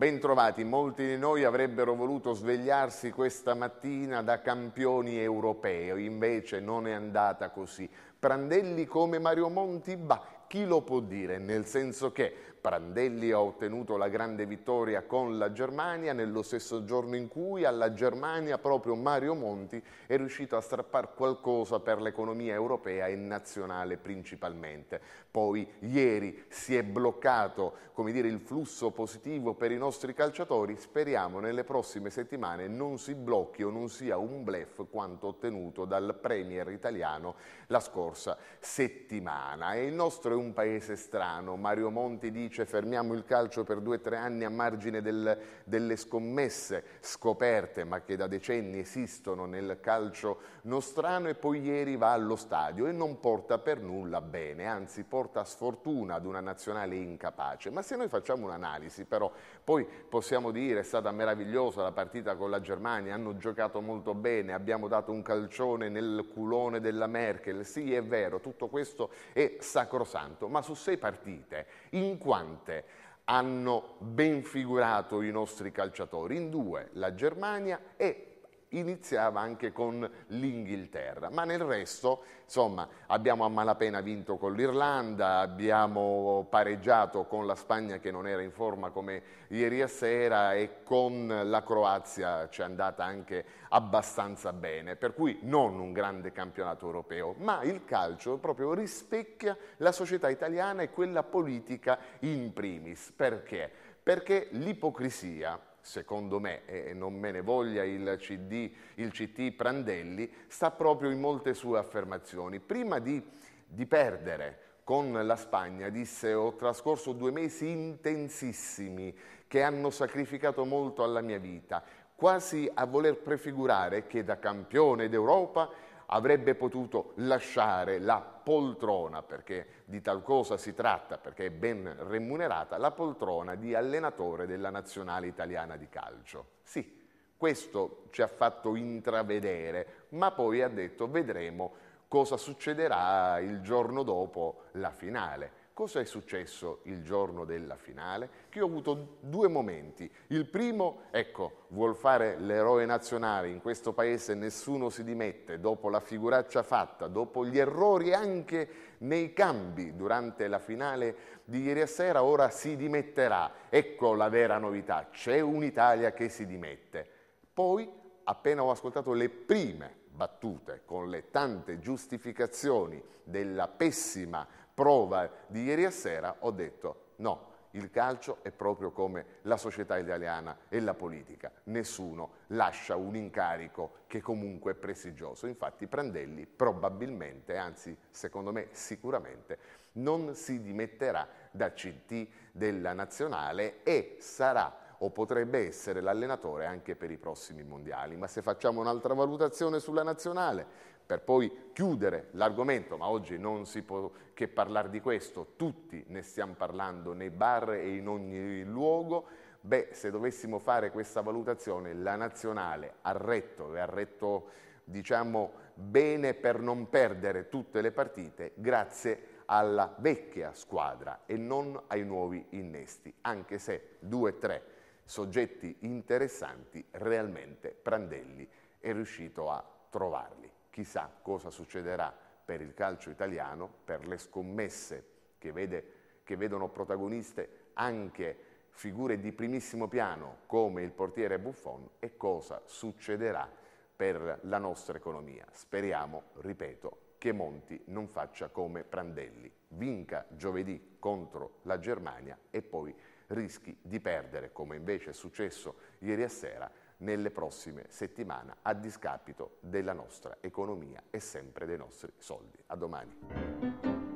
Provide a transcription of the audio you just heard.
Bentrovati, molti di noi avrebbero voluto svegliarsi questa mattina da campioni europei, invece non è andata così. Prandelli come Mario Monti, bah, chi lo può dire? Nel senso che Prandelli ha ottenuto la grande vittoria con la Germania nello stesso giorno in cui alla Germania proprio Mario Monti è riuscito a strappare qualcosa per l'economia europea e nazionale principalmente. Poi ieri si è bloccato come dire, il flusso positivo per i nostri calciatori, speriamo nelle prossime settimane non si blocchi o non sia un blef quanto ottenuto dal Premier italiano la scorsa settimana. E il nostro è un paese strano, Mario Monti dice dice cioè fermiamo il calcio per due o tre anni a margine del, delle scommesse scoperte ma che da decenni esistono nel calcio nostrano e poi ieri va allo stadio e non porta per nulla bene, anzi porta sfortuna ad una nazionale incapace. Ma se noi facciamo un'analisi però poi possiamo dire è stata meravigliosa la partita con la Germania, hanno giocato molto bene, abbiamo dato un calcione nel culone della Merkel, sì è vero, tutto questo è sacrosanto, ma su sei partite in quanto quante hanno ben figurato i nostri calciatori, in due, la Germania e iniziava anche con l'Inghilterra, ma nel resto insomma, abbiamo a malapena vinto con l'Irlanda, abbiamo pareggiato con la Spagna che non era in forma come ieri a sera e con la Croazia ci è andata anche abbastanza bene, per cui non un grande campionato europeo, ma il calcio proprio rispecchia la società italiana e quella politica in primis. Perché? Perché l'ipocrisia secondo me, e non me ne voglia il, CD, il CT Prandelli, sta proprio in molte sue affermazioni. Prima di, di perdere con la Spagna disse ho trascorso due mesi intensissimi che hanno sacrificato molto alla mia vita, quasi a voler prefigurare che da campione d'Europa avrebbe potuto lasciare la poltrona, perché di tal cosa si tratta, perché è ben remunerata, la poltrona di allenatore della nazionale italiana di calcio. Sì, questo ci ha fatto intravedere, ma poi ha detto vedremo cosa succederà il giorno dopo la finale. Cosa è successo il giorno della finale? Che io ho avuto due momenti. Il primo, ecco, vuol fare l'eroe nazionale, in questo paese nessuno si dimette, dopo la figuraccia fatta, dopo gli errori anche nei cambi durante la finale di ieri sera, ora si dimetterà. Ecco la vera novità, c'è un'Italia che si dimette. Poi, appena ho ascoltato le prime battute con le tante giustificazioni della pessima prova di ieri a sera, ho detto no, il calcio è proprio come la società italiana e la politica. Nessuno lascia un incarico che comunque è prestigioso. Infatti Prandelli probabilmente, anzi secondo me sicuramente, non si dimetterà da CT della nazionale e sarà o potrebbe essere l'allenatore anche per i prossimi mondiali. Ma se facciamo un'altra valutazione sulla nazionale, per poi chiudere l'argomento, ma oggi non si può che parlare di questo, tutti ne stiamo parlando nei bar e in ogni luogo, beh, se dovessimo fare questa valutazione, la nazionale ha retto e ha retto diciamo, bene per non perdere tutte le partite grazie alla vecchia squadra e non ai nuovi innesti, anche se 2-3 soggetti interessanti, realmente Prandelli è riuscito a trovarli. Chissà cosa succederà per il calcio italiano, per le scommesse che, vede, che vedono protagoniste anche figure di primissimo piano come il portiere Buffon e cosa succederà per la nostra economia. Speriamo, ripeto, che Monti non faccia come Prandelli, vinca giovedì contro la Germania e poi rischi di perdere, come invece è successo ieri a sera, nelle prossime settimane a discapito della nostra economia e sempre dei nostri soldi. A domani.